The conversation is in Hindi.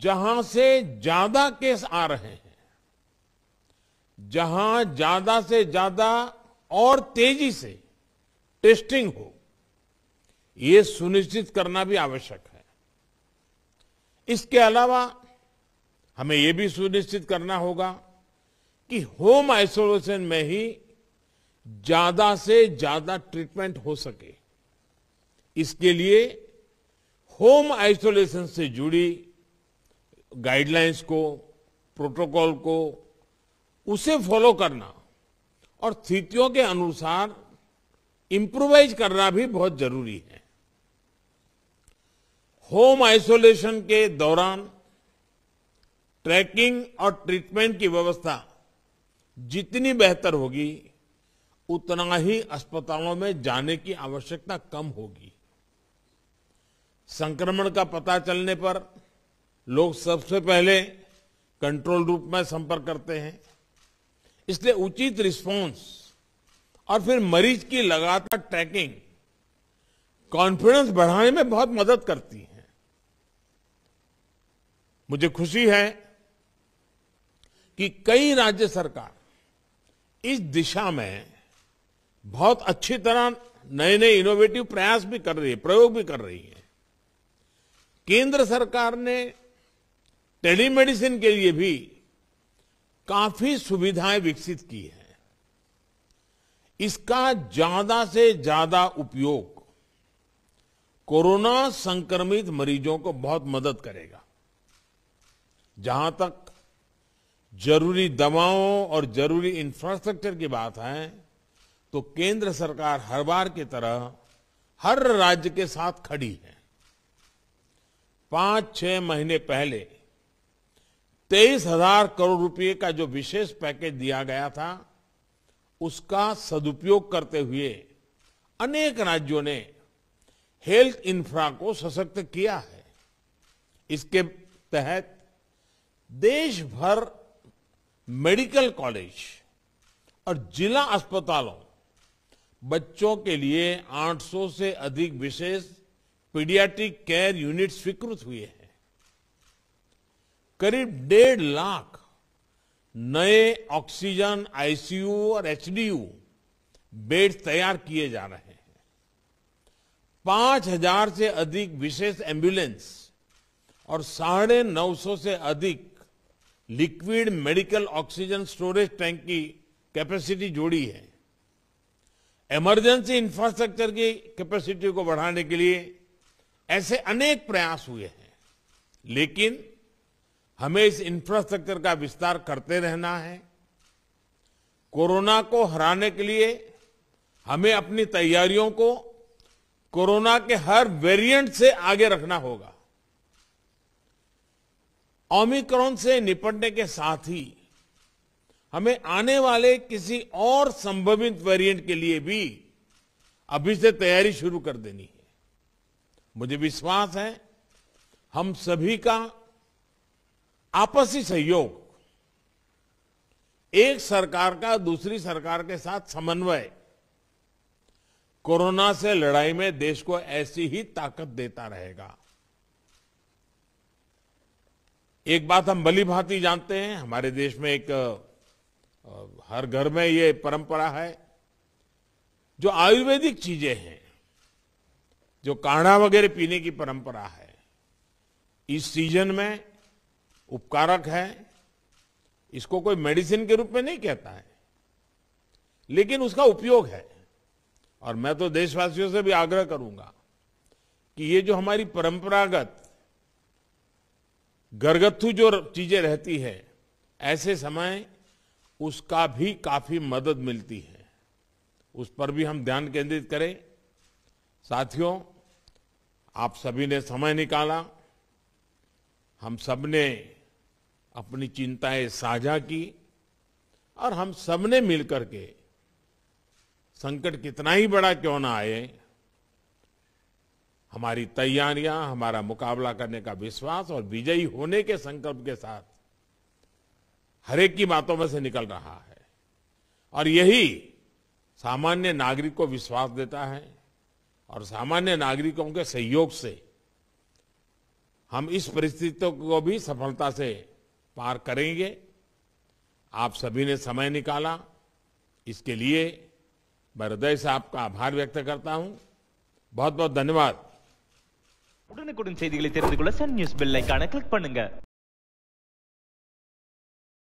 जहां से ज्यादा केस आ रहे हैं जहां ज्यादा से ज्यादा और तेजी से टेस्टिंग हो ये सुनिश्चित करना भी आवश्यक है इसके अलावा हमें यह भी सुनिश्चित करना होगा कि होम आइसोलेशन में ही ज्यादा से ज्यादा ट्रीटमेंट हो सके इसके लिए होम आइसोलेशन से जुड़ी गाइडलाइंस को प्रोटोकॉल को उसे फॉलो करना और स्थितियों के अनुसार इंप्रोवाइज करना भी बहुत जरूरी है होम आइसोलेशन के दौरान ट्रैकिंग और ट्रीटमेंट की व्यवस्था जितनी बेहतर होगी उतना ही अस्पतालों में जाने की आवश्यकता कम होगी संक्रमण का पता चलने पर लोग सबसे पहले कंट्रोल रूप में संपर्क करते हैं इसलिए उचित रिस्पांस और फिर मरीज की लगातार ट्रैकिंग कॉन्फिडेंस बढ़ाने में बहुत मदद करती है मुझे खुशी है कि कई राज्य सरकार इस दिशा में बहुत अच्छी तरह नए नए इनोवेटिव प्रयास भी कर रही है प्रयोग भी कर रही है केंद्र सरकार ने टेलीमेडिसिन के लिए भी काफी सुविधाएं विकसित की है इसका ज्यादा से ज्यादा उपयोग कोरोना संक्रमित मरीजों को बहुत मदद करेगा जहां तक जरूरी दवाओं और जरूरी इंफ्रास्ट्रक्चर की बात है तो केंद्र सरकार हर बार की तरह हर राज्य के साथ खड़ी है पांच छह महीने पहले तेईस हजार करोड़ रुपए का जो विशेष पैकेज दिया गया था उसका सदुपयोग करते हुए अनेक राज्यों ने हेल्थ इंफ्रा को सशक्त किया है इसके तहत देश भर मेडिकल कॉलेज और जिला अस्पतालों बच्चों के लिए 800 से अधिक विशेष पीडियाट्रिक केयर यूनिट स्वीकृत हुए हैं करीब डेढ़ लाख नए ऑक्सीजन आईसीयू और एचडीयू बेड तैयार किए जा रहे हैं पांच हजार से अधिक विशेष एम्बुलेंस और साढ़े नौ सौ से अधिक liquid medical oxygen storage tank की कैपेसिटी जोड़ी है इमरजेंसी इंफ्रास्ट्रक्चर की कैपेसिटी को बढ़ाने के लिए ऐसे अनेक प्रयास हुए हैं लेकिन हमें इस इंफ्रास्ट्रक्चर का विस्तार करते रहना है कोरोना को हराने के लिए हमें अपनी तैयारियों को कोरोना के हर वेरिएंट से आगे रखना होगा ओमिक्रॉन से निपटने के साथ ही हमें आने वाले किसी और संभवित वेरिएंट के लिए भी अभी से तैयारी शुरू कर देनी है मुझे विश्वास है हम सभी का आपसी सहयोग एक सरकार का दूसरी सरकार के साथ समन्वय कोरोना से लड़ाई में देश को ऐसी ही ताकत देता रहेगा एक बात हम भली भांति जानते हैं हमारे देश में एक हर घर में ये परंपरा है जो आयुर्वेदिक चीजें हैं जो काढ़ा वगैरह पीने की परंपरा है इस सीजन में उपकारक है इसको कोई मेडिसिन के रूप में नहीं कहता है लेकिन उसका उपयोग है और मैं तो देशवासियों से भी आग्रह करूंगा कि ये जो हमारी परंपरागत गरगत्थु जो चीजें रहती है ऐसे समय उसका भी काफी मदद मिलती है उस पर भी हम ध्यान केंद्रित करें साथियों आप सभी ने समय निकाला हम सब ने अपनी चिंताएं साझा की और हम सबने मिलकर के संकट कितना ही बड़ा क्यों ना आए हमारी तैयारियां हमारा मुकाबला करने का विश्वास और विजयी होने के संकल्प के साथ हरेक की बातों में से निकल रहा है और यही सामान्य नागरिक को विश्वास देता है और सामान्य नागरिकों के सहयोग से हम इस परिस्थितियों को भी सफलता से पार करेंगे आप सभी ने समय निकाला इसके लिए मैं हृदय से आपका आभार व्यक्त करता हूं बहुत बहुत धन्यवाद